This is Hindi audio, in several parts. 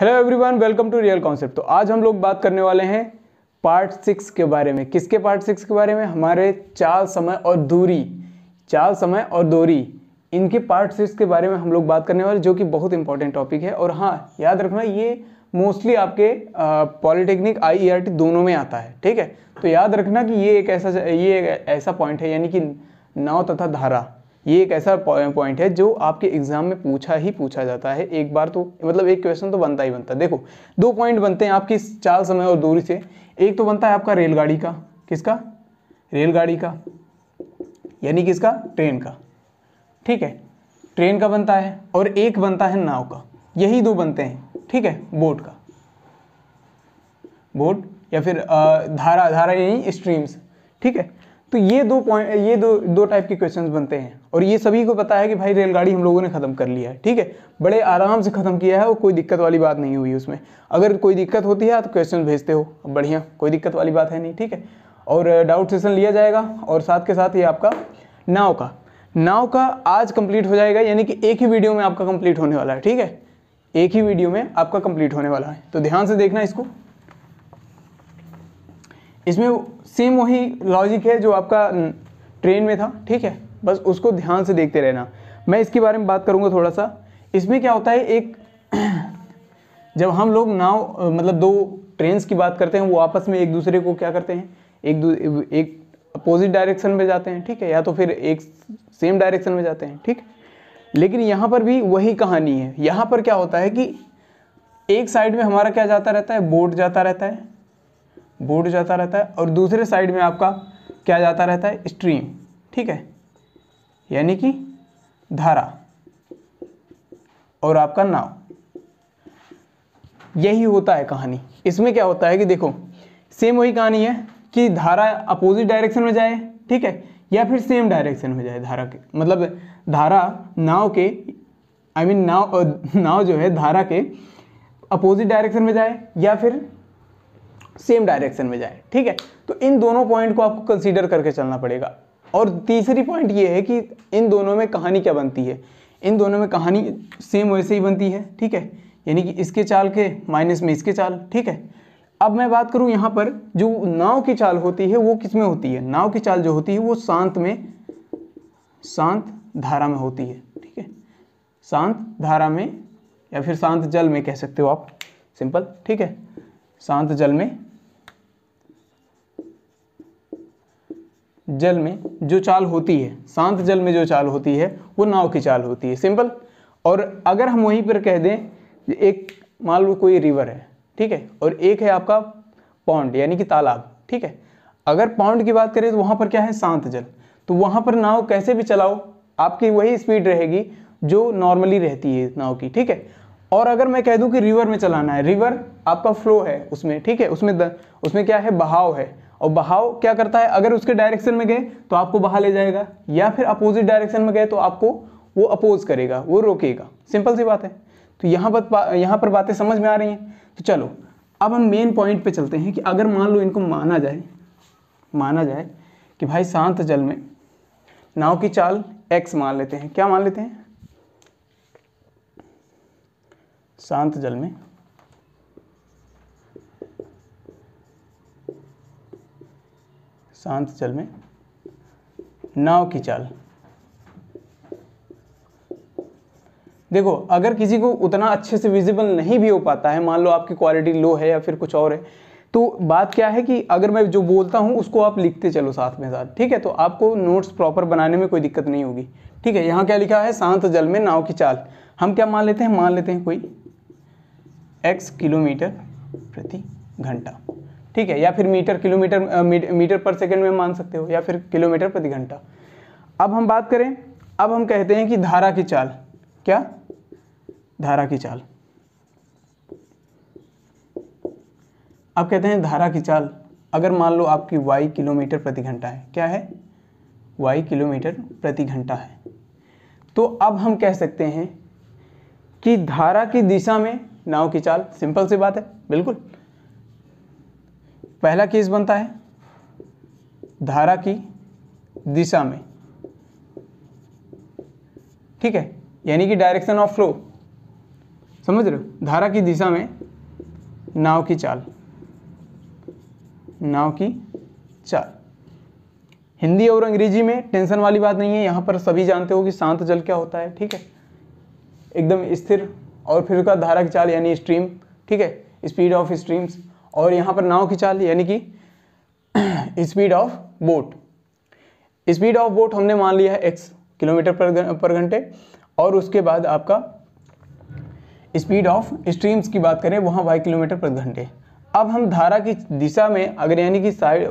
hello everyone welcome to real concept तो आज हम लोग बात करने वाले हैं पार्ट सिक्स के बारे में किसके पार्ट सिक्स के बारे में हमारे चाल समय और दूरी चाल समय और दूरी इनके पार्ट सिक्स के बारे में हम लोग बात करने वाले जो कि बहुत इंपॉर्टेंट टॉपिक है और हाँ याद रखना ये मोस्टली आपके पॉलिटेक्निक आई e दोनों में आता है ठीक है तो याद रखना कि ये एक ऐसा ये एक ऐसा पॉइंट है यानी कि नाव तथा धारा ये एक ऐसा पॉइंट है जो आपके एग्जाम में पूछा ही पूछा जाता है एक बार तो मतलब एक क्वेश्चन तो बनता ही बनता है देखो दो पॉइंट बनते हैं आपकी चाल समय और दूरी से एक तो बनता है आपका रेलगाड़ी का किसका रेलगाड़ी का यानी किसका ट्रेन का ठीक है ट्रेन का बनता है और एक बनता है नाव का यही दो बनते हैं ठीक है बोट का बोट या फिर धारा धारा यानी स्ट्रीम्स ठीक है तो ये दो पॉइंट ये दो दो टाइप के क्वेश्चंस बनते हैं और ये सभी को पता है कि भाई रेलगाड़ी हम लोगों ने ख़त्म कर लिया है ठीक है बड़े आराम से ख़त्म किया है और कोई दिक्कत वाली बात नहीं हुई उसमें अगर कोई दिक्कत होती है तो क्वेश्चन भेजते हो बढ़िया कोई दिक्कत वाली बात है नहीं ठीक है और डाउट uh, सेशन लिया जाएगा और साथ के साथ ये आपका नाव का नाव का आज कंप्लीट हो जाएगा यानी कि एक ही वीडियो में आपका कंप्लीट होने वाला है ठीक है एक ही वीडियो में आपका कंप्लीट होने वाला है तो ध्यान से देखना इसको इसमें सेम वही लॉजिक है जो आपका ट्रेन में था ठीक है बस उसको ध्यान से देखते रहना मैं इसके बारे में बात करूँगा थोड़ा सा इसमें क्या होता है एक जब हम लोग नाव मतलब दो ट्रेन्स की बात करते हैं वो आपस में एक दूसरे को क्या करते हैं एक दू एक अपोजिट डायरेक्शन में जाते हैं ठीक है या तो फिर एक सेम डायरेक्शन में जाते हैं ठीक लेकिन यहाँ पर भी वही कहानी है यहाँ पर क्या होता है कि एक साइड में हमारा क्या जाता रहता है बोट जाता रहता है बोर्ड जाता रहता है और दूसरे साइड में आपका क्या जाता रहता है स्ट्रीम ठीक है यानी कि धारा और आपका नाव यही होता है कहानी इसमें क्या होता है कि देखो सेम वही कहानी है कि धारा अपोजिट डायरेक्शन में जाए ठीक है या फिर सेम डायरेक्शन में जाए धारा के मतलब धारा नाव के आई I मीन mean, नाव नाव जो है धारा के अपोजिट डायरेक्शन में जाए या फिर सेम डायरेक्शन में जाए ठीक है तो इन दोनों पॉइंट को आपको कंसीडर करके चलना पड़ेगा और तीसरी पॉइंट ये है कि इन दोनों में कहानी क्या बनती है इन दोनों में कहानी सेम वैसे ही बनती है ठीक है यानी कि इसके चाल के माइनस में इसके चाल ठीक है अब मैं बात करूँ यहाँ पर जो नाव की चाल होती है वो किस में होती है नाव की चाल जो होती है वो शांत में शांत धारा में होती है ठीक है शांत धारा में या फिर शांत जल में कह सकते हो आप सिंपल ठीक है शांत जल में जल में जो चाल होती है शांत जल में जो चाल होती है वो नाव की चाल होती है सिंपल और अगर हम वहीं पर कह दें एक मान लो कोई रिवर है ठीक है और एक है आपका पौंड यानी कि तालाब ठीक है अगर पौंड की बात करें तो वहाँ पर क्या है शांत जल तो वहाँ पर नाव कैसे भी चलाओ आपकी वही स्पीड रहेगी जो नॉर्मली रहती है नाव की ठीक है और अगर मैं कह दूं कि रिवर में चलाना है रिवर आपका फ्लो है उसमें ठीक है उसमें द, उसमें क्या है बहाव है और बहाव क्या करता है अगर उसके डायरेक्शन में गए तो आपको बहा ले जाएगा या फिर अपोजिट डायरेक्शन में गए तो आपको वो अपोज करेगा वो रोकेगा सिंपल सी बात है तो यहाँ पर यहाँ पर बातें समझ में आ रही हैं तो चलो अब हम मेन पॉइंट पे चलते हैं कि अगर मान लो इनको माना जाए माना जाए कि भाई शांत जल में नाव की चाल एक्स मान लेते हैं क्या मान लेते हैं शांत जल में शांत चल में नाव की चाल देखो अगर किसी को उतना अच्छे से विजिबल नहीं भी हो पाता है मान लो आपकी क्वालिटी लो है या फिर कुछ और है तो बात क्या है कि अगर मैं जो बोलता हूँ उसको आप लिखते चलो साथ में साथ ठीक है तो आपको नोट्स प्रॉपर बनाने में कोई दिक्कत नहीं होगी ठीक है यहाँ क्या लिखा है शांत जल में नाव की चाल हम क्या मान लेते हैं मान लेते हैं कोई एक्स किलोमीटर प्रति घंटा ठीक है या फिर metre kilometre metre per second में मान सकते हो या फिर किलोमीटर प्रति घंटा अब हम बात करें अब हम कहते हैं कि धारा की चाल क्या धारा की चाल अब कहते हैं धारा की चाल अगर मान लो आपकी वाई किलोमीटर प्रति घंटा है क्या है वाई किलोमीटर प्रति घंटा है तो अब हम कह सकते हैं कि धारा की दिशा में नाव की चाल सिंपल सी बात है बिल्कुल पहला केस बनता है धारा की दिशा में ठीक है यानी कि डायरेक्शन ऑफ फ्लो समझ रहे हो धारा की दिशा में नाव की चाल नाव की चाल हिंदी और अंग्रेजी में टेंशन वाली बात नहीं है यहाँ पर सभी जानते हो कि शांत जल क्या होता है ठीक है एकदम स्थिर और फिर उसका धारा की चाल यानी स्ट्रीम ठीक है स्पीड ऑफ स्ट्रीम्स और यहाँ पर नाव की चाल यानी कि speed of boat speed of boat हमने मान लिया है एक्स किलोमीटर पर पर घंटे और उसके बाद आपका स्पीड ऑफ स्ट्रीम्स की बात करें वहाँ वाई किलोमीटर पर घंटे अब हम धारा की दिशा में अगर यानी कि साइड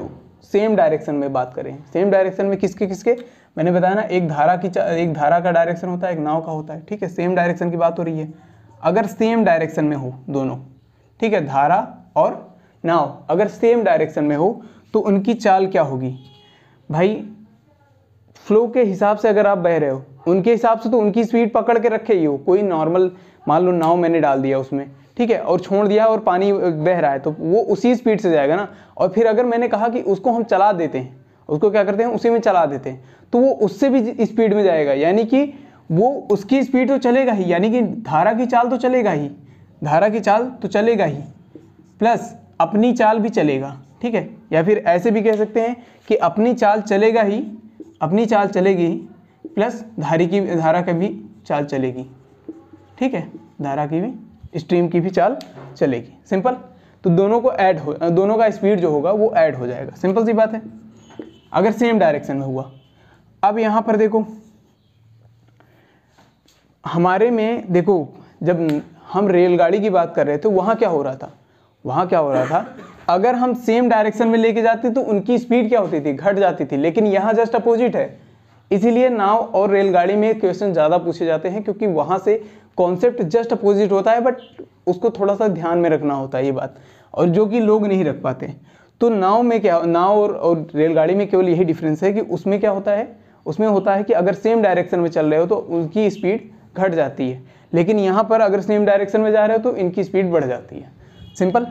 सेम डायरेक्शन में बात करें सेम डायरेक्शन में किसके किसके मैंने बताया ना एक धारा की एक धारा का डायरेक्शन होता है एक नाव का होता है ठीक है सेम डायरेक्शन की बात हो रही है अगर सेम डायरेक्शन में हो दोनों ठीक है धारा और नाव अगर सेम डायरेक्शन में हो तो उनकी चाल क्या होगी भाई फ्लो के हिसाब से अगर आप बह रहे हो उनके हिसाब से तो उनकी स्पीड पकड़ के रखे ही हो कोई नॉर्मल मान लो नाव मैंने डाल दिया उसमें ठीक है और छोड़ दिया और पानी बह रहा है तो वो उसी स्पीड से जाएगा ना और फिर अगर मैंने कहा कि उसको हम चला देते हैं उसको क्या करते हैं उसी में चला देते हैं तो वो उससे भी स्पीड में जाएगा यानी कि वो उसकी स्पीड तो चलेगा ही यानी कि धारा की चाल तो चलेगा ही धारा की चाल तो चलेगा ही प्लस अपनी चाल भी चलेगा ठीक है या फिर ऐसे भी कह सकते हैं कि अपनी चाल चलेगा ही अपनी चाल चलेगी ही प्लस धारी की धारा की भी चाल चलेगी ठीक है धारा की भी स्ट्रीम की भी चाल चलेगी सिंपल तो दोनों को ऐड हो दोनों का स्पीड जो होगा वो ऐड हो जाएगा सिंपल सी बात है अगर सेम डायरेक्शन में हुआ अब यहाँ पर देखो हमारे में देखो जब हम रेलगाड़ी की बात कर रहे थे वहाँ क्या हो रहा था वहाँ क्या हो रहा था अगर हम सेम डायरेक्शन में लेके जाते तो उनकी स्पीड क्या होती थी घट जाती थी लेकिन यहाँ जस्ट अपोजिट है इसीलिए नाव और रेलगाड़ी में क्वेश्चन ज़्यादा पूछे जाते हैं क्योंकि वहाँ से कॉन्सेप्ट जस्ट अपोजिट होता है बट उसको थोड़ा सा ध्यान में रखना होता है ये बात और जो कि लोग नहीं रख पाते तो नाव में क्या नाव और, और रेलगाड़ी में केवल यही डिफरेंस है कि उसमें क्या होता है उसमें होता है कि अगर सेम डायरेक्शन में चल रहे हो तो उनकी स्पीड घट जाती है लेकिन यहाँ पर अगर सेम डायरेक्शन में जा रहे हो तो इनकी स्पीड बढ़ जाती है सिंपल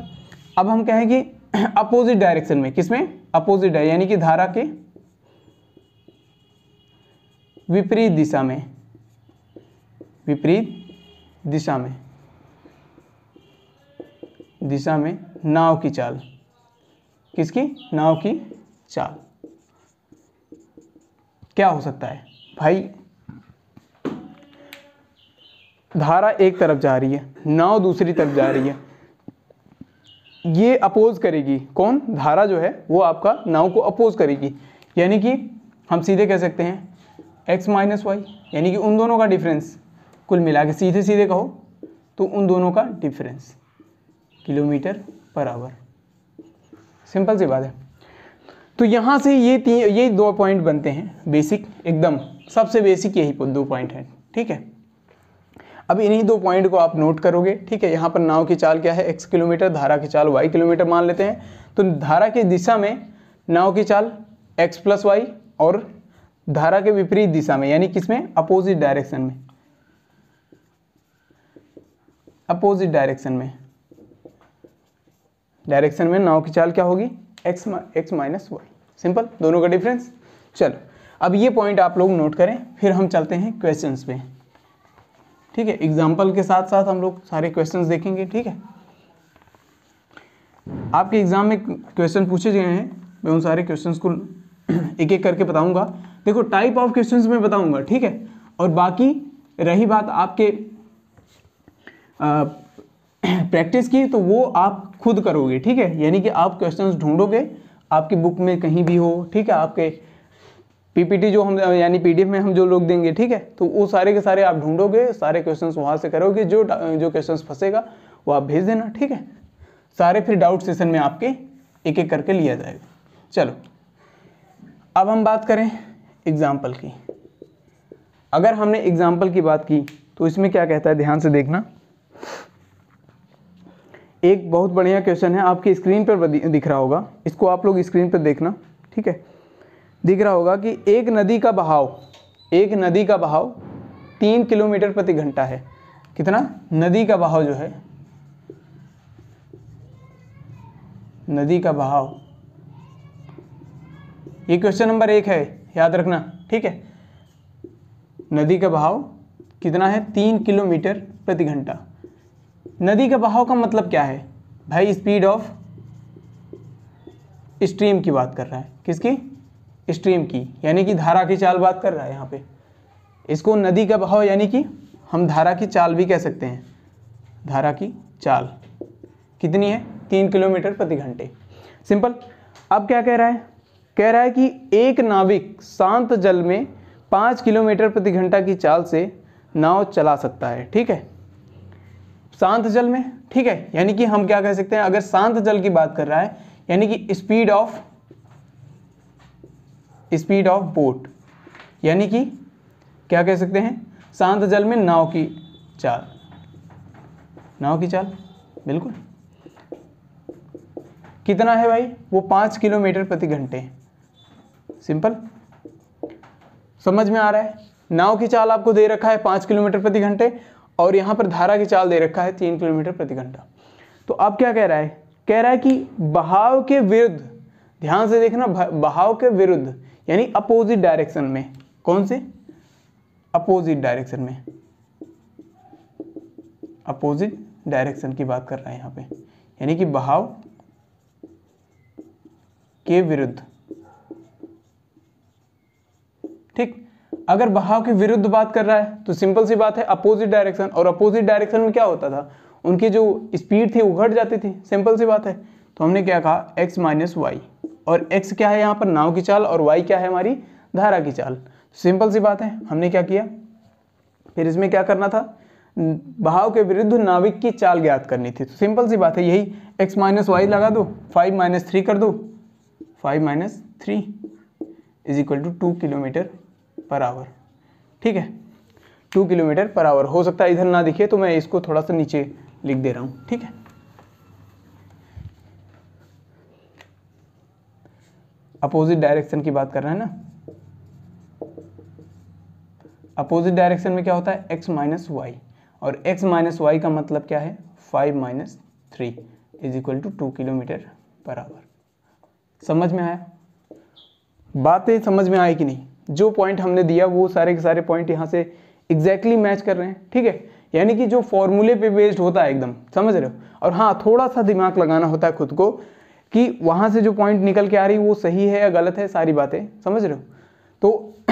अब हम कहें कि अपोजिट डायरेक्शन में किसमें अपोजिट यानी कि धारा के विपरीत दिशा में विपरीत दिशा में दिशा में नाव की चाल किसकी नाव की चाल क्या हो सकता है भाई धारा एक तरफ जा रही है नाव दूसरी तरफ जा रही है ये अपोज करेगी कौन धारा जो है वो आपका नाव को अपोज करेगी यानी कि हम सीधे कह सकते हैं x माइनस वाई यानी कि उन दोनों का डिफरेंस कुल मिला के सीधे सीधे कहो तो उन दोनों का difference kilometre per hour simple सी बात है तो यहाँ से ये तीन ये दो पॉइंट बनते हैं बेसिक एकदम सबसे बेसिक यही दो पॉइंट है ठीक है अब इन्हीं दो पॉइंट को आप नोट करोगे ठीक है यहाँ पर नाव की चाल क्या है एक्स किलोमीटर धारा की चाल वाई किलोमीटर मान लेते हैं तो धारा की दिशा में नाव की चाल एक्स प्लस वाई और धारा के विपरीत दिशा में यानी किसमें अपोजिट डायरेक्शन में अपोजिट डायरेक्शन में डायरेक्शन में नाव की चाल क्या होगी x x minus y simple दोनों का डिफरेंस चलो अब ये पॉइंट आप लोग नोट करें फिर हम चलते हैं क्वेश्चंस पे ठीक है एग्जाम्पल के साथ साथ हम लोग सारे क्वेश्चन देखेंगे ठीक है आपके एग्ज़ाम में क्वेश्चन पूछे गए हैं मैं उन सारे क्वेश्चन को एक एक करके बताऊंगा देखो टाइप ऑफ क्वेश्चन में बताऊंगा ठीक है और बाकी रही बात आपके प्रैक्टिस की तो वो आप खुद करोगे ठीक है यानी कि आप क्वेश्चंस ढूंढोगे आपकी बुक में कहीं भी हो ठीक है आपके पीपीटी जो हम यानी पीडीएफ में हम जो लोग देंगे ठीक है तो वो सारे के सारे आप ढूंढोगे सारे क्वेश्चन वहाँ से करोगे जो जो क्वेश्चन फंसेगा वो आप भेज देना ठीक है सारे फिर डाउट सेशन में आपके एक एक करके लिया जाएगा चलो अब हम बात करें एग्जाम्पल की अगर हमने एग्जाम्पल की बात की तो इसमें क्या कहता है ध्यान से देखना एक बहुत बढ़िया क्वेश्चन है आपकी स्क्रीन पर दिख रहा होगा इसको आप लोग स्क्रीन पर देखना ठीक है दिख रहा होगा कि एक नदी का बहाव एक नदी का बहाव तीन किलोमीटर प्रति घंटा है कितना नदी का बहाव जो है नदी का बहाव ये क्वेश्चन नंबर एक है याद रखना ठीक है नदी का बहाव कितना है तीन किलोमीटर प्रति घंटा नदी का बहाव का मतलब क्या है भाई स्पीड ऑफ स्ट्रीम की बात कर रहा है किसकी स्ट्रीम की यानी कि धारा की चाल बात कर रहा है यहाँ पे इसको नदी का बहाव यानी कि हम धारा की चाल भी कह सकते हैं धारा की चाल कितनी है तीन किलोमीटर प्रति घंटे सिंपल अब क्या कह रहा है कह रहा है कि एक नाविक शांत जल में पाँच किलोमीटर प्रति घंटा की चाल से नाव चला सकता है ठीक है शांत जल में ठीक है यानी कि हम क्या कह सकते हैं अगर शांत जल की बात कर रहा है यानी कि speed of speed of boat यानी कि क्या कह सकते हैं शांत जल में नाव की चाल नाव की चाल बिल्कुल कितना है भाई वो पाँच किलोमीटर प्रति घंटे सिंपल समझ में आ रहा है नाव की चाल आपको दे रखा है पाँच किलोमीटर प्रति घंटे और यहाँ पर धारा की चाल दे रखा है तीन किलोमीटर प्रति घंटा तो अब क्या कह रहा है कह रहा है कि बहाव के विरुद्ध ध्यान से देखना बहाव के विरुद्ध यानी अपोजिट डायरेक्शन में कौन से अपोजिट डायरेक्शन में अपोजिट डायरेक्शन की बात कर रहे हैं यहां पे यानी कि बहाव के विरुद्ध ठीक अगर बहाव के विरुद्ध बात कर रहा है तो सिंपल सी बात है अपोजिट डायरेक्शन और अपोजिट डायरेक्शन में क्या होता था उनकी जो स्पीड थी वो घट जाती थी सिंपल सी बात है तो हमने क्या कहा एक्स माइनस वाई और एक्स क्या है यहाँ पर नाव की चाल और वाई क्या है हमारी धारा की चाल तो सिंपल सी बात है हमने क्या किया फिर इसमें क्या करना था बहाव के विरुद्ध नाविक की चाल ज्ञात करनी थी तो सिंपल सी बात है यही एक्स माइनस वाई लगा दो फाइव माइनस थ्री कर दो five minus three is equal to two kilometre per hour ठीक है टू किलोमीटर पर आवर हो सकता है इधर ना दिखे तो मैं इसको थोड़ा सा नीचे लिख दे रहा हूँ ठीक है अपोजिट डायरेक्शन की बात कर रहे हैं ना अपोजिट डायरेक्शन में क्या होता है x माइनस वाई और x माइनस वाई का मतलब क्या है five minus three is equal to two kilometre per hour समझ में आया बातें समझ में आई कि नहीं जो पॉइंट हमने दिया वो सारे के सारे पॉइंट यहाँ से एग्जैक्टली exactly मैच कर रहे हैं ठीक है यानी कि जो फॉर्मूले पे बेस्ड होता है एकदम समझ रहे हो और हाँ थोड़ा सा दिमाग लगाना होता है खुद को कि वहाँ से जो पॉइंट निकल के आ रही वो सही है या गलत है सारी बातें समझ रहे हो तो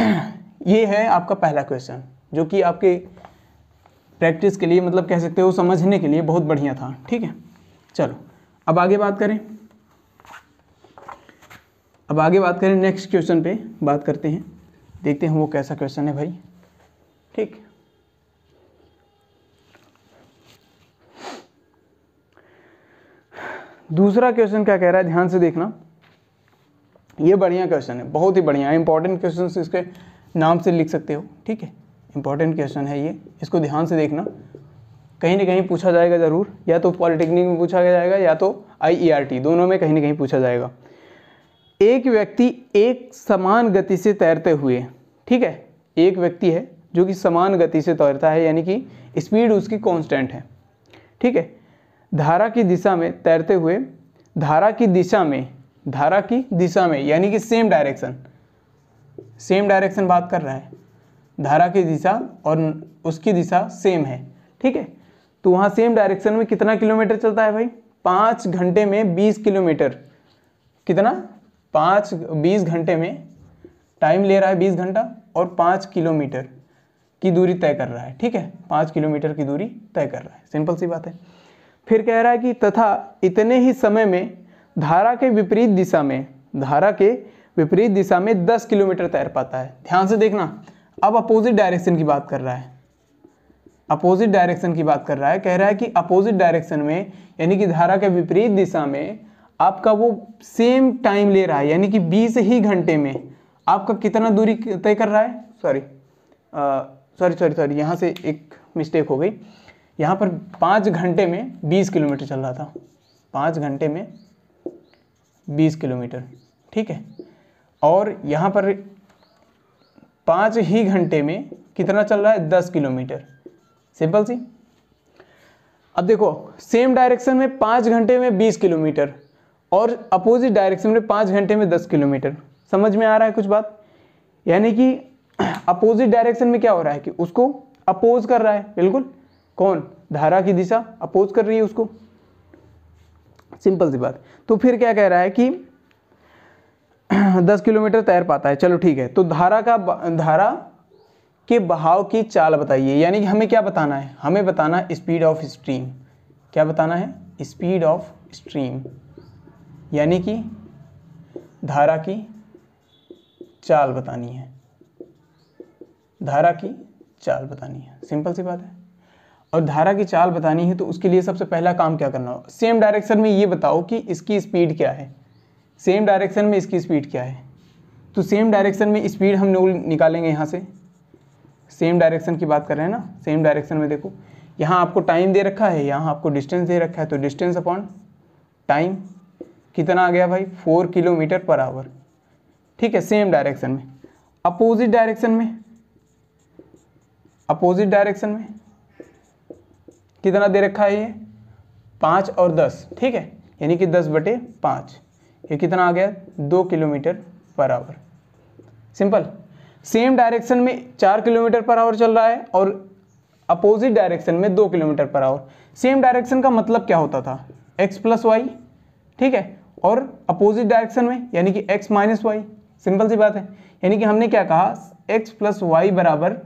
ये है आपका पहला क्वेश्चन जो कि आपके प्रैक्टिस के लिए मतलब कह सकते हो समझने के लिए बहुत बढ़िया था ठीक है चलो अब आगे बात करें अब आगे बात करें नेक्स्ट क्वेश्चन पे बात करते हैं देखते हैं वो कैसा क्वेश्चन है भाई ठीक दूसरा क्वेश्चन क्या कह रहा है ध्यान से देखना ये बढ़िया क्वेश्चन है बहुत ही बढ़िया इंपॉर्टेंट क्वेश्चन इसके नाम से लिख सकते हो ठीक है इंपॉर्टेंट क्वेश्चन है ये इसको ध्यान से देखना कहीं ना कहीं पूछा जाएगा ज़रूर या तो पॉलिटेक्निक में पूछा जाएगा या तो आई e दोनों में कहीं ना कहीं पूछा जाएगा एक व्यक्ति एक समान गति से तैरते हुए ठीक है एक व्यक्ति है जो कि समान गति से तैरता है यानी कि स्पीड उसकी कांस्टेंट है ठीक है धारा की दिशा में तैरते हुए धारा की दिशा में धारा की दिशा में यानी कि सेम डायरेक्शन सेम डायरेक्शन बात कर रहा है धारा की दिशा और उसकी दिशा सेम है ठीक है तो वहाँ सेम डायरेक्शन में कितना किलोमीटर चलता है भाई पाँच घंटे में बीस किलोमीटर कितना पाँच बीस घंटे में टाइम ले रहा है बीस घंटा और पाँच किलोमीटर की दूरी तय कर रहा है ठीक है पाँच किलोमीटर की दूरी तय कर रहा है सिंपल सी बात है फिर कह रहा है कि तथा इतने ही समय में धारा के विपरीत दिशा में धारा के विपरीत दिशा में 10 किलोमीटर तैर पाता है ध्यान से देखना अब अपोजिट डायरेक्शन की बात कर रहा है अपोजिट डायरेक्शन की बात कर रहा है कह रहा है कि अपोजिट डायरेक्शन में यानी कि धारा के विपरीत दिशा में आपका वो सेम टाइम ले रहा है यानी कि बीस ही घंटे में आपका कितना दूरी तय कर रहा है सॉरी सॉरी सॉरी सॉरी यहाँ से एक मिस्टेक हो गई यहाँ पर पाँच घंटे में बीस किलोमीटर चल रहा था पाँच घंटे में बीस किलोमीटर ठीक है और यहाँ पर पाँच ही घंटे में कितना चल रहा है दस किलोमीटर सिंपल सी अब देखो सेम डायरेक्शन में पाँच घंटे में बीस किलोमीटर और अपोजिट डायरेक्शन में पाँच घंटे में दस किलोमीटर समझ में आ रहा है कुछ बात यानी कि अपोजिट डायरेक्शन में क्या हो रहा है कि उसको अपोज कर रहा है बिल्कुल कौन धारा की दिशा अपोज कर रही है उसको सिंपल सी बात तो फिर क्या कह रहा है कि दस किलोमीटर तैर पाता है चलो ठीक है तो धारा का धारा के बहाव की चाल बताइए यानी कि हमें क्या बताना है हमें बताना स्पीड ऑफ स्ट्रीम क्या बताना है स्पीड ऑफ स्ट्रीम यानी कि धारा की चाल बतानी है धारा की चाल बतानी है सिंपल सी बात है और धारा की चाल बतानी है तो उसके लिए सबसे पहला काम क्या करना हो सेम डायरेक्शन में ये बताओ कि इसकी स्पीड क्या है सेम डायरेक्शन में इसकी स्पीड क्या है तो सेम डायरेक्शन में स्पीड हम लोग निकालेंगे यहाँ से सेम डायरेक्शन की बात कर रहे हैं ना सेम डायरेक्शन में देखो यहाँ आपको टाइम दे रखा है यहाँ आपको डिस्टेंस दे रखा है तो डिस्टेंस अपॉन टाइम कितना आ गया भाई फोर किलोमीटर पर आवर ठीक है सेम डायरेक्शन में अपोजिट डायरेक्शन में अपोजिट डायरेक्शन में कितना दे रखा है ये पाँच और दस ठीक है यानी कि दस बटे पाँच ये कितना आ गया दो kilometre per hour simple same direction में चार किलोमीटर पर आवर चल रहा है और अपोजिट डायरेक्शन में दो kilometre per hour same direction का मतलब क्या होता था एक्स प्लस वाई ठीक है और अपोजिट डायरेक्शन में यानी कि एक्स माइनस वाई सिंपल सी बात है यानी कि हमने क्या कहा एक्स प्लस वाई बराबर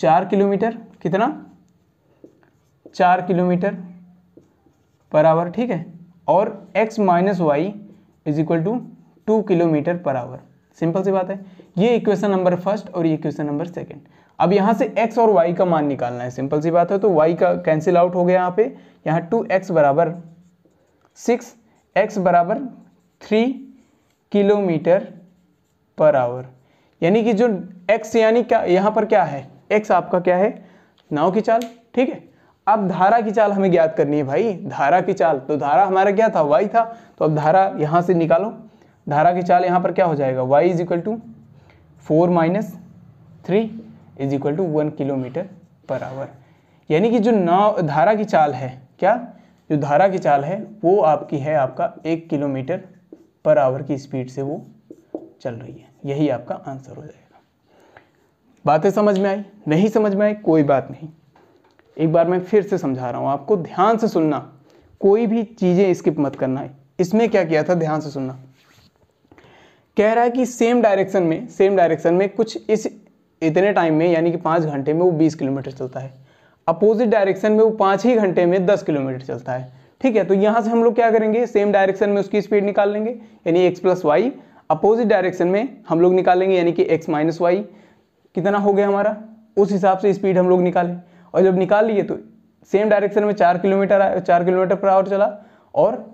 चार किलोमीटर कितना चार किलोमीटर पर आवर ठीक है और x minus y is equal to two kilometre per hour simple सी बात है ये इक्वेशन नंबर फर्स्ट और ये इक्वेशन नंबर सेकंड अब यहाँ से x और y का मान निकालना है सिंपल सी बात है तो y का कैंसिल आउट हो गया यहाँ पे यहाँ टू एक्स बराबर सिक्स एक्स बराबर थ्री किलोमीटर पर आवर यानी कि जो x यानी क्या यहाँ पर क्या है x आपका क्या है नाव की चाल ठीक है अब धारा की चाल हमें ज्ञात करनी है भाई धारा की चाल तो धारा हमारा क्या था वाई था तो अब धारा यहाँ से निकालो धारा की चाल यहाँ पर क्या हो जाएगा y is equal to four minus three is equal to one kilometre per hour यानी कि जो नाव धारा की चाल है क्या जो धारा की चाल है वो आपकी है आपका एक किलोमीटर पर आवर की स्पीड से वो चल रही है यही आपका आंसर हो जाएगा बातें समझ में आई नहीं समझ में आई कोई बात नहीं एक बार मैं फिर से समझा रहा हूँ आपको ध्यान से सुनना कोई भी चीज़ें स्किप मत करना है इसमें क्या किया था ध्यान से सुनना कह रहा है कि सेम डायरेक्शन में सेम डायरेक्शन में कुछ इस इतने टाइम में यानी कि पाँच घंटे में वो बीस किलोमीटर चलता है अपोजिट डायरेक्शन में वो पाँच ही घंटे में दस किलोमीटर चलता है ठीक है तो यहाँ से हम लोग क्या करेंगे सेम डायरेक्शन में उसकी स्पीड निकाल लेंगे यानी x plus y opposite direction में हम लोग निकालेंगे यानी कि एक्स माइनस वाई कितना हो गया हमारा उस हिसाब से स्पीड हम लोग निकालें और जब निकाल लिए तो सेम डायरेक्शन में चार किलोमीटर चार किलोमीटर पर आवर चला और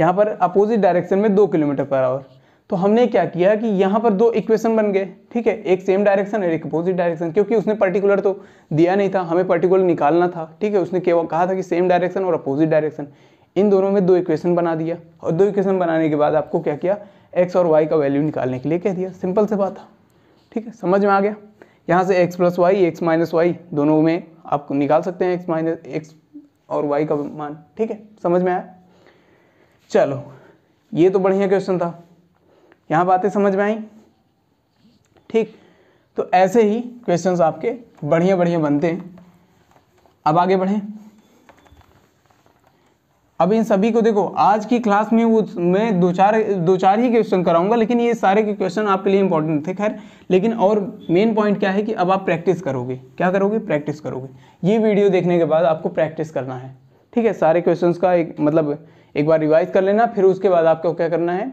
यहाँ पर अपोजिट डायरेक्शन में दो किलोमीटर पर आवर तो हमने क्या किया कि यहाँ पर दो इक्वेशन बन गए ठीक है एक सेम डायरेक्शन और एक अपोजिट डायरेक्शन क्योंकि उसने पर्टिकुलर तो दिया नहीं था हमें पर्टिकुलर निकालना था ठीक है उसने केवल कहा था कि सेम डायरेक्शन और अपोजिट डायरेक्शन इन दोनों में दो इक्वेशन बना दिया और दो इक्वेशन बनाने के बाद आपको क्या किया एक्स और वाई का वैल्यू निकालने के लिए कह दिया सिंपल से बात था ठीक है समझ में आ गया यहाँ से x plus y x minus y दोनों में आप निकाल सकते हैं x माइनस एक्स और y का मान ठीक है समझ में आया चलो ये तो बढ़िया क्वेश्चन था यहाँ बातें समझ में आई ठीक तो ऐसे ही क्वेश्चंस आपके बढ़िया बढ़िया बनते हैं अब आगे बढ़ें अब इन सभी को देखो आज की क्लास में वो मैं दो चार दो चार ही क्वेश्चन कराऊंगा लेकिन ये सारे के क्वेश्चन आपके लिए इंपॉर्टेंट थे खैर लेकिन और मेन पॉइंट क्या है कि अब आप प्रैक्टिस करोगे क्या करोगे प्रैक्टिस करोगे ये वीडियो देखने के बाद आपको प्रैक्टिस करना है ठीक है सारे क्वेश्चन का एक मतलब एक बार रिवाइज कर लेना फिर उसके बाद आपको क्या करना है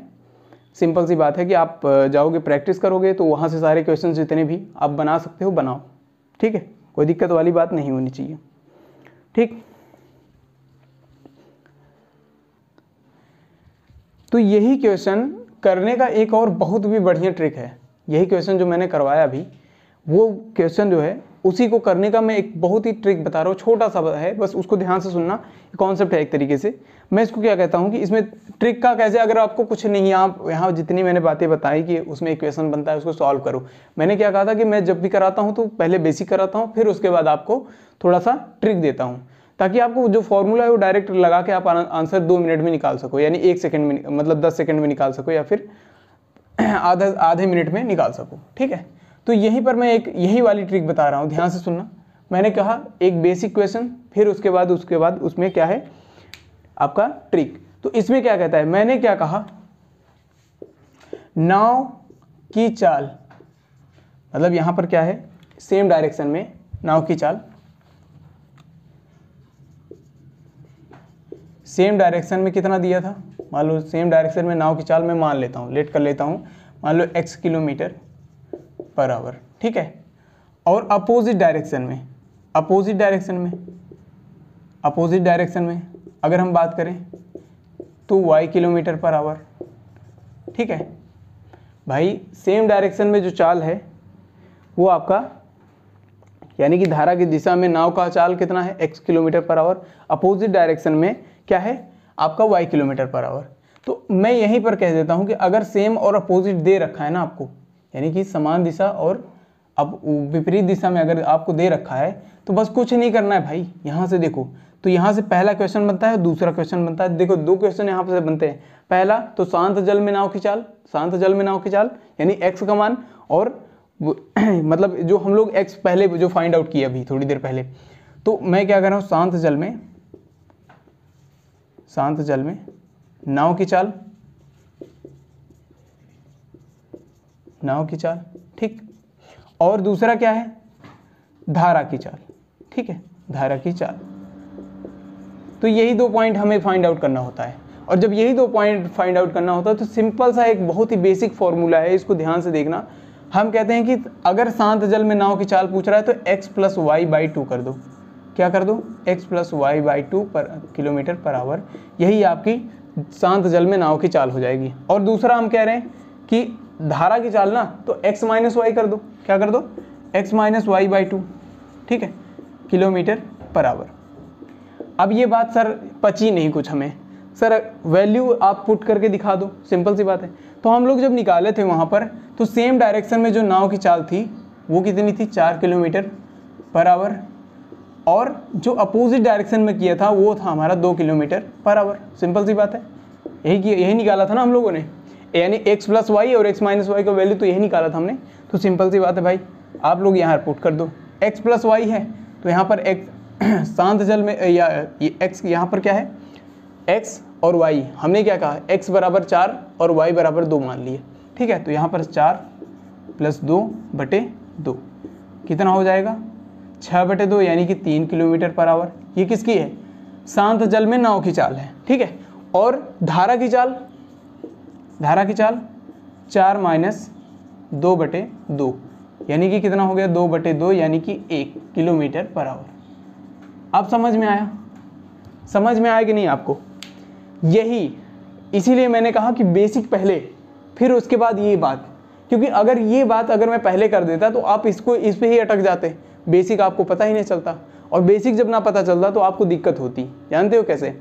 सिंपल सी बात है कि आप जाओगे प्रैक्टिस करोगे तो वहाँ से सारे क्वेश्चन जितने भी आप बना सकते हो बनाओ ठीक है कोई दिक्कत वाली बात नहीं होनी चाहिए ठीक तो यही क्वेश्चन करने का एक और बहुत भी बढ़िया ट्रिक है यही क्वेश्चन जो मैंने करवाया अभी वो क्वेश्चन जो है उसी को करने का मैं एक बहुत ही ट्रिक बता रहा हूँ छोटा सा है बस उसको ध्यान से सुनना कॉन्सेप्ट है एक तरीके से मैं इसको क्या कहता हूँ कि इसमें ट्रिक का कैसे अगर आपको कुछ नहीं आप यहाँ जितनी मैंने बातें बताई कि उसमें एक क्वेश्चन बनता है उसको सॉल्व करो मैंने क्या कहा था कि मैं जब भी कराता हूँ तो पहले बेसिक कराता हूँ फिर उसके बाद आपको थोड़ा सा ट्रिक देता हूँ ताकि आपको जो फॉर्मूला है वो डायरेक्ट लगा के आप आंसर दो मिनट में निकाल सको यानी एक सेकंड में मतलब दस सेकंड में निकाल सको या फिर आधा आधे मिनट में निकाल सको ठीक है तो यहीं पर मैं एक यही वाली ट्रिक बता रहा हूँ ध्यान से सुनना मैंने कहा एक बेसिक क्वेश्चन फिर उसके बाद उसके बाद उसमें क्या है आपका ट्रिक तो इसमें क्या कहता है मैंने क्या कहा नाव की चाल मतलब यहाँ पर क्या है सेम डायरेक्शन में नाव की चाल सेम डायरेक्शन में कितना दिया था मान लो सेम डायरेक्शन में नाव की चाल में मान लेता हूँ लेट कर लेता हूँ मान लो एक्स किलोमीटर पर आवर ठीक है और अपोजिट डायरेक्शन में अपोजिट डायरेक्शन में अपोजिट डायरेक्शन में अगर हम बात करें तो वाई किलोमीटर पर आवर ठीक है भाई सेम डायरेक्शन में जो चाल है वो आपका यानी कि धारा की दिशा में नाव का चाल कितना है x kilometre per hour opposite direction में क्या है आपका वाई किलोमीटर पर आवर तो मैं यहीं पर कह देता हूं कि अगर सेम और अपोजिट दे रखा है ना आपको यानी कि समान दिशा और अब विपरीत दिशा में अगर आपको दे रखा है तो बस कुछ नहीं करना है भाई यहाँ से देखो तो यहाँ से पहला क्वेश्चन बनता है दूसरा क्वेश्चन बनता है देखो दो क्वेश्चन यहाँ से बनते हैं पहला तो शांत जल में नाव की चाल शांत जल में नाव की चाल यानी एक्स का मान और मतलब जो हम लोग एक्स पहले जो फाइंड आउट किया अभी थोड़ी देर पहले तो मैं क्या कर रहा हूँ शांत जल में शांत जल में नाव की चाल नाव की चाल ठीक और दूसरा क्या है धारा की चाल ठीक है धारा की चाल तो यही दो पॉइंट हमें फाइंड आउट करना होता है और जब यही दो पॉइंट फाइंड आउट करना होता है तो सिंपल सा एक बहुत ही बेसिक फॉर्मूला है इसको ध्यान से देखना हम कहते हैं कि अगर शांत जल में नाव की चाल पूछ रहा है तो x plus y by two कर दो क्या कर दो x plus y by two पर किलोमीटर पर आवर यही आपकी शांत जल में नाव की चाल हो जाएगी और दूसरा हम कह रहे हैं कि धारा की चाल ना तो एक्स माइनस वाई कर दो क्या कर दो x minus y by two ठीक है किलोमीटर पर आवर अब ये बात सर पची नहीं कुछ हमें सर वैल्यू आप पुट करके दिखा दो सिंपल सी बात है तो हम लोग जब निकाले थे वहाँ पर तो सेम डायरेक्शन में जो नाव की चाल थी वो कितनी थी चार किलोमीटर पर आवर और जो अपोजिट डायरेक्शन में किया था वो था हमारा दो किलोमीटर पर आवर सिंपल सी बात है यही किया यही निकाला था ना हम लोगों ने यानी एक्स प्लस वाई और एक्स माइनस वाई का वैल्यू तो यही निकाला था हमने तो सिंपल सी बात है भाई आप लोग यहाँ पुट कर दो एक्स प्लस वाई है तो यहाँ पर एक्स शांत जल में या ये एक्स यहाँ पर क्या है एक्स और वाई हमने क्या कहा एक्स बराबर चार और वाई बराबर दो मान लिए ठीक है तो यहाँ पर चार प्लस दो बटे दो कितना हो जाएगा छः बटे दो यानी कि तीन किलोमीटर पर आवर ये किसकी है शांत जल में नाव की चाल है ठीक है और धारा की चाल धारा की चाल चार माइनस दो बटे दो यानी कि कितना हो गया दो बटे दो यानी कि एक किलोमीटर पर आवर अब समझ में आया समझ में आया कि नहीं आपको यही इसीलिए मैंने कहा कि बेसिक पहले फिर उसके बाद ये बात क्योंकि अगर ये बात अगर मैं पहले कर देता तो आप इसको इस पर ही अटक जाते बेसिक आपको पता ही नहीं चलता और बेसिक जब ना पता चलता तो आपको दिक्कत होती जानते हो कैसे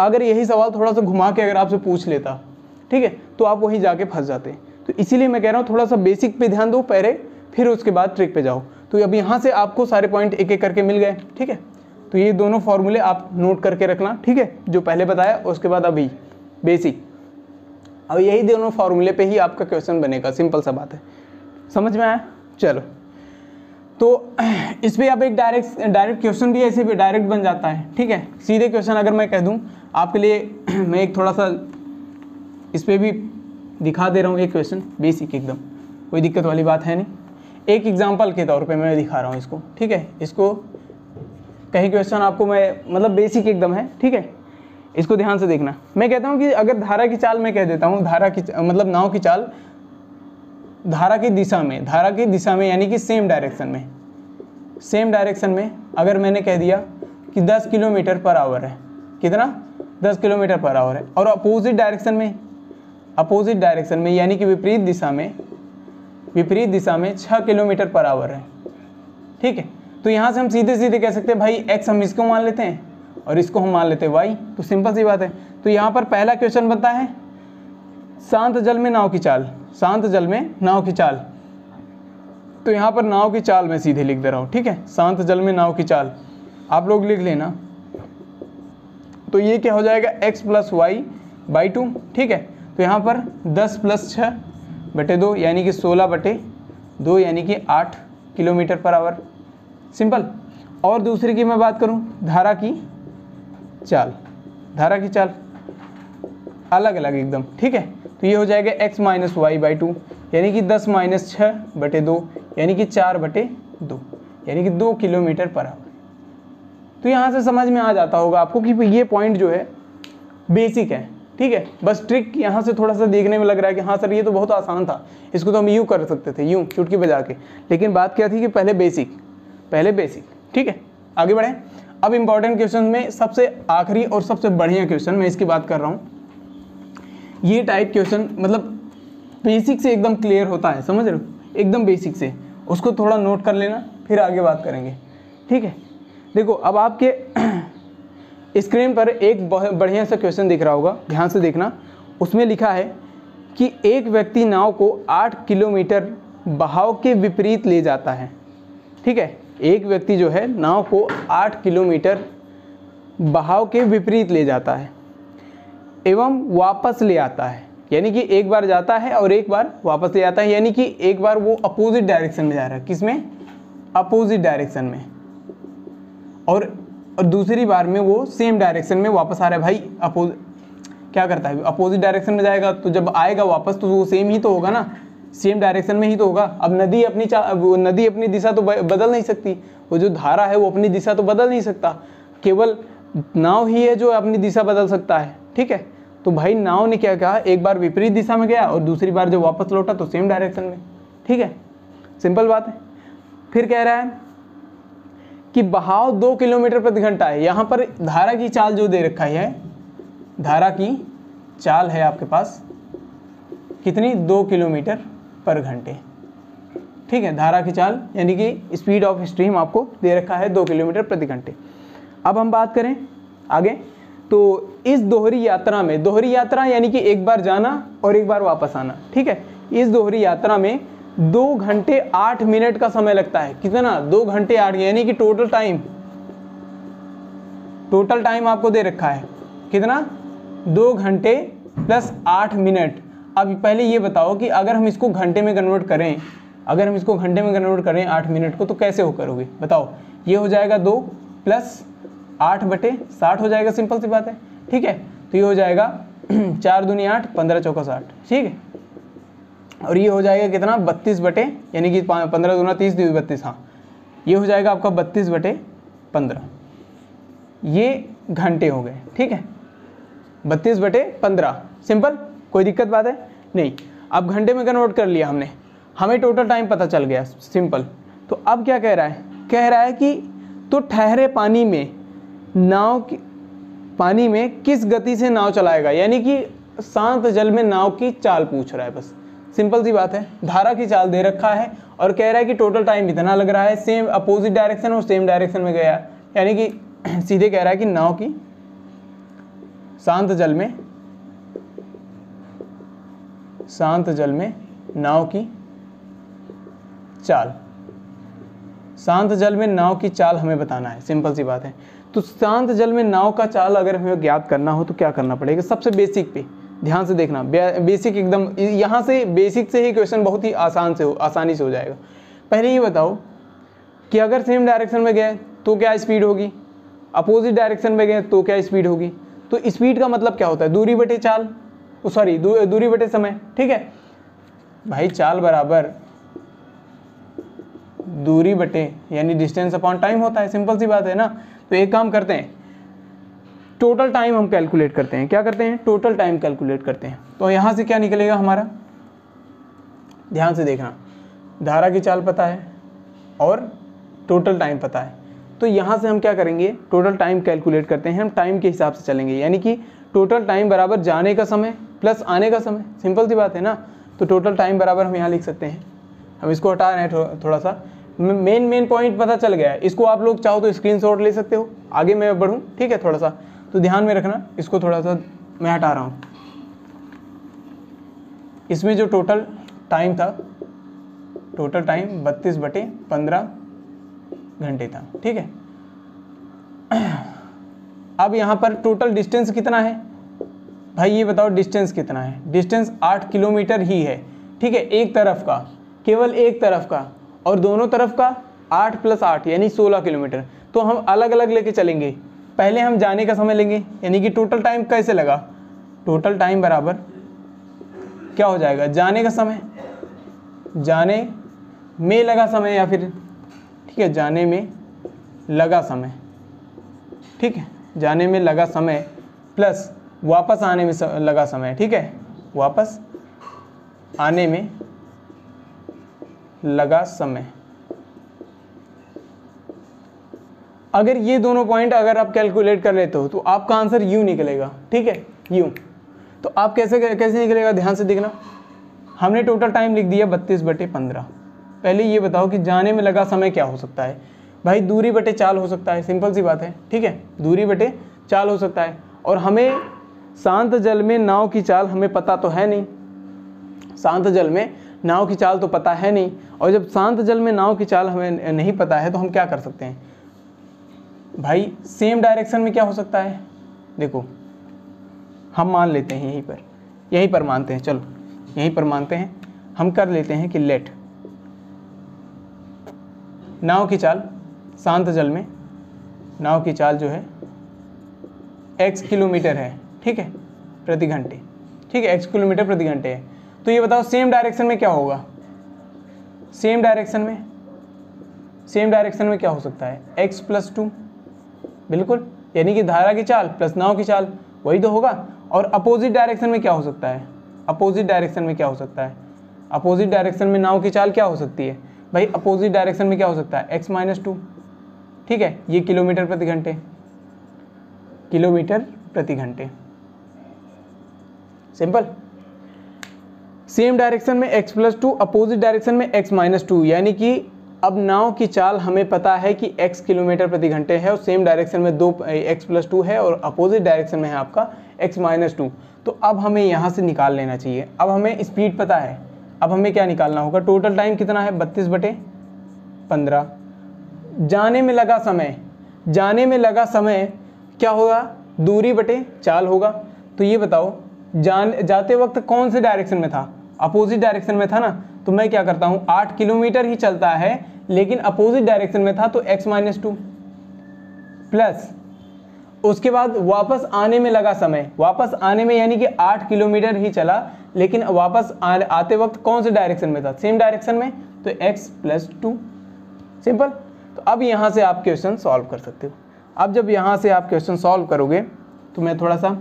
अगर यही सवाल थोड़ा सा घुमा के अगर आपसे पूछ लेता ठीक है तो आप वहीं जाके फंस जाते तो इसीलिए मैं कह रहा हूँ थोड़ा सा बेसिक पे ध्यान दो पहले फिर उसके बाद ट्रिक पे जाओ तो अब यहाँ से आपको सारे पॉइंट एक एक करके मिल गए ठीक है तो ये दोनों फॉर्मूले आप नोट करके रखना ठीक है जो पहले बताया उसके बाद अभी बेसिक अब यही दोनों फार्मूले पे ही आपका क्वेश्चन बनेगा सिंपल सा बात है समझ में आया चलो तो इस पर आप एक डायरेक्ट डायरेक्ट क्वेश्चन भी ऐसे भी डायरेक्ट बन जाता है ठीक है सीधे क्वेश्चन अगर मैं कह दूँ आपके लिए मैं एक थोड़ा सा इस पर भी दिखा दे रहा हूँ एक क्वेश्चन बेसिक एकदम कोई दिक्कत वाली बात है नहीं एक एग्जाम्पल के तौर पे मैं दिखा रहा हूँ इसको ठीक है इसको कहीं क्वेश्चन आपको मैं मतलब बेसिक एकदम है ठीक है इसको ध्यान से देखना मैं कहता हूँ कि अगर धारा की चाल मैं कह देता हूँ धारा की मतलब नाव की चाल धारा की दिशा में धारा की दिशा में यानी कि सेम डायरेक्शन में सेम डायरेक्शन में अगर मैंने कह दिया कि 10 किलोमीटर पर आवर है कितना 10 किलोमीटर पर आवर है और अपोजिट डायरेक्शन में अपोजिट डायरेक्शन में यानी कि विपरीत दिशा में विपरीत दिशा में 6 किलोमीटर पर आवर है ठीक है तो यहाँ से हम सीधे सीधे कह सकते हैं भाई एक्स हम इसको मान लेते हैं और इसको हम मान लेते हैं वाई तो सिंपल सी बात है तो यहाँ पर पहला क्वेश्चन बनता है शांत जल में नाव की चाल शांत जल में नाव की चाल तो यहाँ पर नाव की चाल मैं सीधे लिख दे रहा हूँ ठीक है शांत जल में नाव की चाल आप लोग लिख लेना तो ये क्या हो जाएगा x plus y by two ठीक है तो यहाँ पर 10 प्लस छः बटे दो यानी कि 16 बटे दो यानी कि 8 किलोमीटर पर आवर सिंपल और दूसरे की मैं बात करूँ धारा की चाल धारा की चाल अलग अलग एकदम ठीक है तो ये हो जाएगा x minus y by two यानी कि दस माइनस छः बटे दो यानी कि चार बटे दो यानी कि दो किलोमीटर पर आवर तो यहाँ से समझ में आ जाता होगा आपको कि ये पॉइंट जो है बेसिक है ठीक है बस ट्रिक यहाँ से थोड़ा सा देखने में लग रहा है कि हाँ सर ये तो बहुत आसान था इसको तो हम यूँ कर सकते थे यूँ चुटकी बजा के लेकिन बात क्या थी कि पहले बेसिक पहले बेसिक ठीक है आगे बढ़ें अब इम्पॉर्टेंट क्वेश्चन में सबसे आखिरी और सबसे बढ़िया क्वेश्चन मैं इसकी बात कर रहा हूँ ये टाइप क्वेश्चन मतलब बेसिक से एकदम क्लियर होता है समझ रहे हो एकदम बेसिक से उसको थोड़ा नोट कर लेना फिर आगे बात करेंगे ठीक है देखो अब आपके स्क्रीन पर एक बढ़िया सा क्वेश्चन दिख रहा होगा ध्यान से देखना उसमें लिखा है कि एक व्यक्ति नाव को आठ किलोमीटर बहाव के विपरीत ले जाता है ठीक है एक व्यक्ति जो है नाव को आठ किलोमीटर बहाव के विपरीत ले जाता है एवं वापस ले आता है यानी कि एक बार जाता है और एक बार वापस ले जाता है यानी कि एक बार वो अपोजिट डायरेक्शन में जा रहा है किस में अपोजिट डायरेक्शन में और और दूसरी बार में वो सेम डायरेक्शन में वापस आ रहा है भाई अपोज क्या करता है अपोजिट डायरेक्शन में जाएगा तो जब आएगा वापस तो वो सेम ही तो होगा ना सेम डायरेक्शन में ही तो होगा अब नदी अपनी वो नदी अपनी दिशा तो बदल नहीं सकती वो जो धारा है वो अपनी दिशा तो बदल नहीं सकता केवल नाव ही है जो अपनी दिशा बदल सकता है ठीक है तो भाई नाव ने क्या कहा एक बार विपरीत दिशा में गया और दूसरी बार जब वापस लौटा तो सेम डायरेक्शन में ठीक है सिंपल बात है फिर कह रहा है कि बहाव दो किलोमीटर प्रति घंटा है यहाँ पर धारा की चाल जो दे रखा है धारा की चाल है आपके पास कितनी दो किलोमीटर पर घंटे ठीक है धारा की चाल यानी कि स्पीड ऑफ स्ट्रीम आपको दे रखा है दो किलोमीटर प्रति घंटे अब हम बात करें आगे तो इस दोहरी यात्रा में दोहरी यात्रा यानी कि एक बार जाना और एक बार वापस आना ठीक है इस दोहरी यात्रा में दो घंटे आठ मिनट का समय लगता है कितना दो घंटे आठ यानी कि टोटल टाइम टोटल टाइम आपको दे रखा है कितना दो घंटे प्लस आठ मिनट अब पहले ये बताओ कि अगर हम इसको घंटे में कन्वर्ट करें अगर हम इसको घंटे में कन्वर्ट करें आठ मिनट को तो कैसे हो करोगे बताओ ये हो जाएगा दो प्लस आठ बटे साठ हो जाएगा सिंपल सी बात है ठीक है तो ये हो जाएगा चार दूनी आठ पंद्रह चौका साठ ठीक है और ये हो जाएगा कितना बत्तीस बटे यानी कि पंद्रह दूना तीस दूनी बत्तीस हाँ ये हो जाएगा आपका बत्तीस बटे पंद्रह ये घंटे हो गए ठीक है बत्तीस बटे पंद्रह सिंपल कोई दिक्कत बात है नहीं अब घंटे में कन्वर्ट कर लिया हमने हमें टोटल टाइम पता चल गया सिंपल तो अब क्या कह रहा है कह रहा है कि तो ठहरे पानी में नाव की पानी में किस गति से नाव चलाएगा यानी कि शांत जल में नाव की चाल पूछ रहा है बस सिंपल सी बात है धारा की चाल दे रखा है और कह रहा है कि टोटल टाइम इतना लग रहा है सेम अपोजिट डायरेक्शन और सेम डायरेक्शन में गया यानी कि सीधे कह रहा है कि नाव की शांत जल में शांत जल में नाव की चाल शांत जल में नाव की चाल हमें बताना है सिंपल सी बात है तो शांत जल में नाव का चाल अगर हमें ज्ञात करना हो तो क्या करना पड़ेगा सबसे बेसिक पे ध्यान से देखना बेसिक एकदम यहाँ से बेसिक से ही क्वेश्चन बहुत ही आसान से हो आसानी से हो जाएगा पहले ये बताओ कि अगर सेम डायरेक्शन में गए तो क्या स्पीड होगी अपोजिट डायरेक्शन में गए तो क्या स्पीड होगी तो स्पीड का मतलब क्या होता है दूरी बटे चाल सॉरी दूरी बटे समय ठीक है भाई चाल बराबर दूरी बटे यानी डिस्टेंस अपॉन टाइम होता है सिंपल सी बात है ना तो एक काम करते हैं टोटल टाइम हम कैलकुलेट करते हैं क्या करते हैं टोटल टाइम कैलकुलेट करते हैं तो यहाँ से क्या निकलेगा हमारा ध्यान से देखना धारा की चाल पता है और टोटल टाइम पता है तो यहाँ से हम क्या करेंगे टोटल टाइम कैलकुलेट करते हैं हम टाइम के हिसाब से चलेंगे यानी कि टोटल टाइम बराबर जाने का समय प्लस आने का समय सिंपल सी बात है ना तो टोटल टाइम बराबर हम यहाँ लिख सकते हैं हम इसको हटा रहे हैं थो, थोड़ा सा मेन मेन पॉइंट पता चल गया है इसको आप लोग चाहो तो स्क्रीन ले सकते हो आगे मैं बढ़ूँ ठीक है थोड़ा सा तो ध्यान में रखना इसको थोड़ा सा मैं हटा रहा हूँ इसमें जो टोटल टाइम था टोटल टाइम बत्तीस बटे पंद्रह घंटे था ठीक है अब यहाँ पर टोटल डिस्टेंस कितना है भाई ये बताओ डिस्टेंस कितना है डिस्टेंस आठ किलोमीटर ही है ठीक है एक तरफ का केवल एक तरफ का और दोनों तरफ का आठ प्लस आठ यानी सोलह किलोमीटर तो हम अलग अलग लेके चलेंगे पहले हम जाने का समय लेंगे यानी कि टोटल टाइम कैसे लगा टोटल टाइम बराबर क्या हो जाएगा जाने का समय जाने में लगा समय या फिर ठीक है जाने में लगा समय ठीक है जाने में लगा समय प्लस वापस आने में लगा समय ठीक है वापस आने में लगा समय अगर ये दोनों पॉइंट अगर आप कैलकुलेट कर लेते हो तो आपका आंसर यू निकलेगा ठीक है यू तो आप कैसे कैसे निकलेगा ध्यान से देखना हमने टोटल टाइम लिख दिया बत्तीस बटे पंद्रह पहले ये बताओ कि जाने में लगा समय क्या हो सकता है भाई दूरी बटे चाल हो सकता है सिंपल सी बात है ठीक है दूरी बटे चाल हो सकता है और हमें शांत जल में नाव की चाल हमें पता तो है नहीं शांत जल में नाव की चाल तो पता है नहीं और जब शांत जल में नाव की चाल हमें नहीं पता है तो हम क्या कर सकते हैं भाई सेम डायरेक्शन में क्या हो सकता है देखो हम मान लेते हैं यहीं पर यहीं पर मानते हैं चलो यहीं पर मानते हैं हम कर लेते हैं कि लेट नाव की चाल शांत जल में नाव की चाल जो है एक्स किलोमीटर है ठीक है प्रति घंटे ठीक है एक्स किलोमीटर प्रति घंटे है तो ये बताओ सेम डायरेक्शन में क्या होगा सेम डायरेक्शन में सेम डायरेक्शन में क्या हो सकता है एक्स प्लस टू बिल्कुल यानी कि धारा की चाल प्लस नाव की चाल वही तो होगा और अपोजिट डायरेक्शन में क्या हो सकता है अपोजिट डायरेक्शन में क्या हो सकता है अपोजिट डायरेक्शन में नाव की चाल क्या हो सकती है भाई अपोजिट डायरेक्शन में क्या हो सकता है एक्स माइनस टू ठीक है ये किलोमीटर प्रति घंटे किलोमीटर प्रति घंटे सिंपल सेम डायरेक्शन में x plus two opposite direction में x माइनस टू यानी कि अब नाव की चाल हमें पता है कि x किलोमीटर प्रति घंटे है और सेम डायरेक्शन में दो x प्लस टू है और अपोजिट डायरेक्शन में है आपका x माइनस टू तो अब हमें यहाँ से निकाल लेना चाहिए अब हमें स्पीड पता है अब हमें क्या निकालना होगा टोटल टाइम कितना है बत्तीस बटे पंद्रह जाने में लगा समय जाने में लगा समय क्या होगा दूरी बटे चाल होगा तो ये बताओ जान जाते वक्त कौन से डायरेक्शन में था अपोजिट डायरेक्शन में था ना तो मैं क्या करता हूँ आठ किलोमीटर ही चलता है लेकिन अपोजिट डायरेक्शन में था तो एक्स माइनस टू प्लस उसके बाद वापस आने में लगा समय वापस आने में यानी कि आठ किलोमीटर ही चला लेकिन वापस आ, आते वक्त कौन से डायरेक्शन में था सेम डायरेक्शन में तो एक्स प्लस टू सिंपल तो अब यहाँ से आप क्वेश्चन सॉल्व कर सकते हो अब जब यहाँ से आप क्वेश्चन सॉल्व करोगे तो मैं थोड़ा सा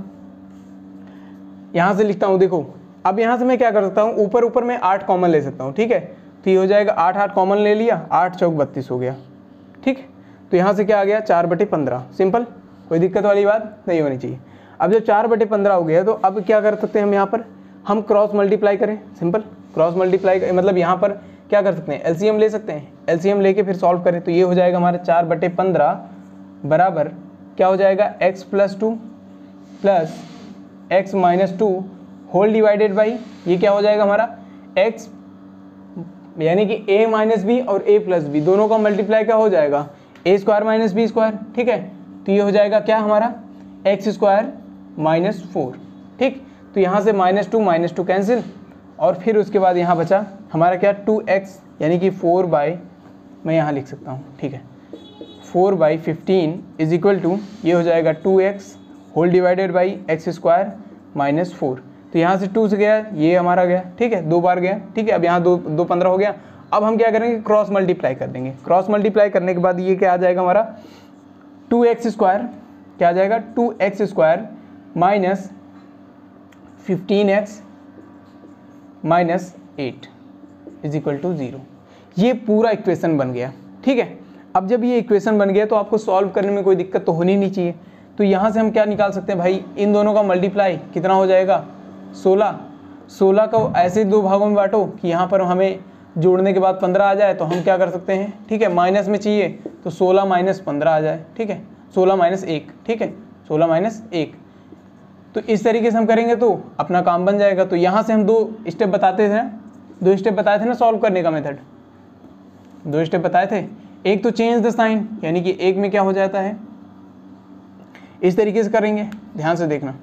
यहाँ से लिखता हूँ देखो अब यहाँ से मैं क्या कर सकता हूँ ऊपर ऊपर मैं आठ कॉमन ले सकता हूँ ठीक है तो ये हो जाएगा आठ आठ कॉमन ले लिया आठ चौक बत्तीस हो गया ठीक तो यहाँ से क्या आ गया चार बटे पंद्रह सिंपल कोई दिक्कत वाली बात नहीं होनी चाहिए अब जब चार बटे पंद्रह हो गया तो अब क्या कर सकते हैं हम यहाँ पर हम क्रॉस मल्टीप्लाई करें सिंपल क्रॉस मल्टीप्लाई मतलब यहाँ पर क्या कर सकते हैं एम ले सकते हैं एलसीएम लेके फिर सॉल्व करें तो ये हो जाएगा हमारा चार बटे पंद्रह बराबर क्या हो जाएगा x plus two plus x minus two whole divided by ये क्या हो जाएगा हमारा एक्स यानी कि ए माइनस बी और ए प्लस बी दोनों का मल्टीप्लाई क्या हो जाएगा a square minus b square ठीक है तो ये हो जाएगा क्या हमारा एक्स स्क्वायर माइनस फोर ठीक तो यहाँ से minus two minus two cancel और फिर उसके बाद यहाँ बचा हमारा क्या टू एक्स यानी कि फोर बाई मैं यहाँ लिख सकता हूँ ठीक है four by fifteen is equal to ये हो जाएगा two x whole divided by x square minus four तो यहाँ से टू से गया ये हमारा गया ठीक है दो बार गया ठीक है अब यहाँ दो दो पंद्रह हो गया अब हम क्या करेंगे क्रॉस मल्टीप्लाई कर देंगे क्रॉस मल्टीप्लाई करने के बाद ये क्या आ जाएगा हमारा टू एक्स स्क्वायर क्या आ जाएगा two x square minus fifteen x minus eight is equal to zero ये पूरा इक्वेशन बन गया ठीक है अब जब ये इक्वेशन बन गया तो आपको सॉल्व करने में कोई दिक्कत तो होनी नहीं चाहिए तो यहाँ से हम क्या निकाल सकते हैं भाई इन दोनों का मल्टीप्लाई कितना हो जाएगा सोलह सोलह को ऐसे दो भागों में बांटो कि यहाँ पर हमें जोड़ने के बाद पंद्रह आ जाए तो हम क्या कर सकते हैं ठीक है माइनस में चाहिए तो सोलह माइनस पंद्रह आ जाए ठीक है सोलह माइनस एक ठीक है सोलह माइनस एक तो इस तरीके से हम करेंगे तो अपना काम बन जाएगा तो यहाँ से हम दो स्टेप बताते थे दो स्टेप बताए थे ना सॉल्व करने का मेथड दो स्टेप बताए थे एक तो चेंज द साइन यानी कि एक में क्या हो जाता है इस तरीके से करेंगे ध्यान से देखना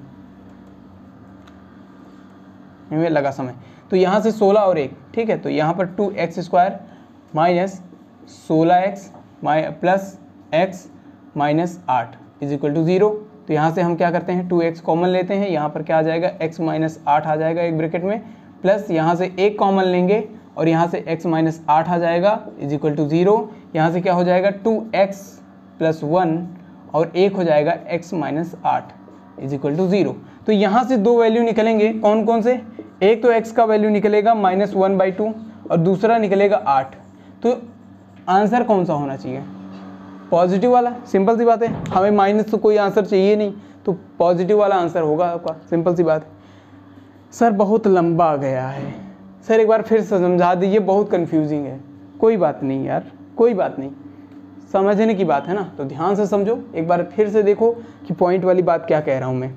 हमें लगा समय तो यहाँ से सोलह और एक ठीक है तो यहाँ पर टू एक्स स्क्वायर माइनस सोलह एक्स माइ प्लस एक्स माइनस आठ इज इक्वल टू ज़ीरो तो यहाँ से हम क्या करते हैं टू एक्स कॉमन लेते हैं यहाँ पर क्या आ जाएगा एक्स माइनस आठ आ जाएगा एक ब्रैकेट में प्लस यहाँ से एक कॉमन लेंगे और यहाँ से एक्स माइनस आठ आ जाएगा इज इक्वल टू ज़ीरो यहाँ से क्या हो जाएगा टू एक्स प्लस वन और एक हो जाएगा एक्स माइनस आठ इज इक्वल टू ज़ीरो तो यहाँ से दो वैल्यू निकलेंगे कौन कौन से एक तो एक्स का वैल्यू निकलेगा माइनस वन बाई टू और दूसरा निकलेगा आठ तो आंसर कौन सा होना चाहिए पॉजिटिव वाला सिंपल सी बात है हमें माइनस तो कोई आंसर चाहिए नहीं तो पॉजिटिव वाला आंसर होगा आपका सिंपल सी बात है सर बहुत लंबा गया है सर एक बार फिर समझा दीजिए बहुत कन्फ्यूजिंग है कोई बात नहीं यार कोई बात नहीं समझने की बात है ना तो ध्यान से समझो एक बार फिर से देखो कि पॉइंट वाली बात क्या कह रहा हूँ मैं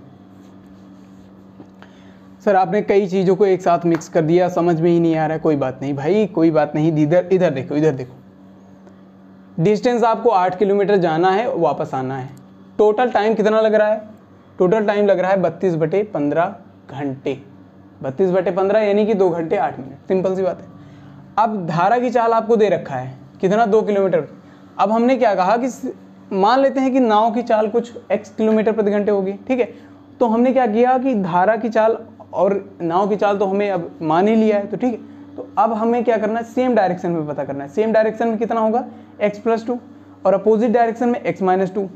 सर आपने कई चीज़ों को एक साथ मिक्स कर दिया समझ में ही नहीं आ रहा कोई बात नहीं भाई कोई बात नहीं इधर इधर देखो इधर देखो डिस्टेंस आपको आठ किलोमीटर जाना है वापस आना है टोटल टाइम कितना लग रहा है टोटल टाइम लग रहा है बत्तीस बटे पंद्रह घंटे बत्तीस बटे पंद्रह यानी कि दो घंटे आठ मिनट सिंपल सी बात है अब धारा की चाल आपको दे रखा है कितना दो किलोमीटर अब हमने क्या कहा कि मान लेते हैं कि नाव की चाल कुछ एक्स किलोमीटर प्रति घंटे होगी ठीक है तो हमने क्या किया कि धारा की चाल और नाव की चाल तो हमें अब मान ही लिया है तो ठीक है तो अब हमें क्या करना है सेम डायरेक्शन में पता करना है सेम डायरेक्शन में कितना होगा एक्स प्लस टू और अपोजिट डायरेक्शन में एक्स माइनस टू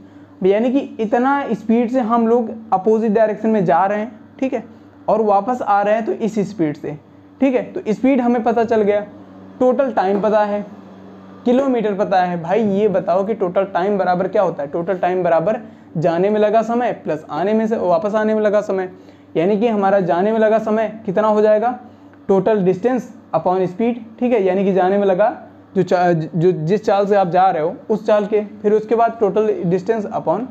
यानी कि इतना स्पीड से हम लोग अपोजिट डायरेक्शन में जा रहे हैं ठीक है और वापस आ रहे हैं तो इस स्पीड से ठीक है तो स्पीड हमें पता चल गया टोटल टाइम पता है किलोमीटर पता है भाई ये बताओ कि टोटल टाइम बराबर क्या होता है टोटल टाइम बराबर जाने में लगा समय प्लस आने में से वापस आने में लगा समय यानी कि हमारा जाने में लगा समय कितना हो जाएगा टोटल डिस्टेंस अपॉन स्पीड ठीक है यानी कि जाने में लगा जो चा, जो जिस चाल से आप जा रहे हो उस चाल के फिर उसके बाद टोटल डिस्टेंस अपॉन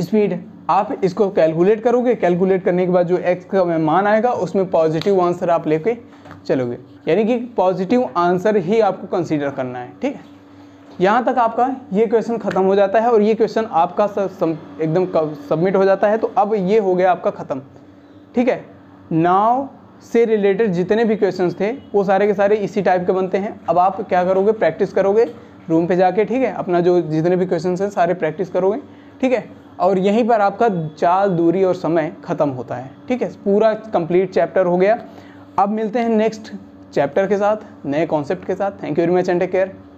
स्पीड आप इसको कैलकुलेट करोगे कैलकुलेट करने के बाद जो एक्स का मान आएगा उसमें पॉजिटिव आंसर आप लेके चलोगे यानी कि पॉजिटिव आंसर ही आपको कंसीडर करना है ठीक है यहाँ तक आपका ये क्वेश्चन ख़त्म हो जाता है और ये क्वेश्चन आपका एकदम सबमिट हो जाता है तो अब ये हो गया आपका ख़त्म ठीक है नाव से रिलेटेड जितने भी क्वेश्चन थे वो सारे के सारे इसी टाइप के बनते हैं अब आप क्या करोगे प्रैक्टिस करोगे रूम पे जाके ठीक है अपना जो जितने भी क्वेश्चन हैं सारे प्रैक्टिस करोगे ठीक है और यहीं पर आपका चाल दूरी और समय ख़त्म होता है ठीक है पूरा कंप्लीट चैप्टर हो गया अब मिलते हैं नेक्स्ट चैप्टर के साथ नए कॉन्सेप्ट के साथ thank you very much and take care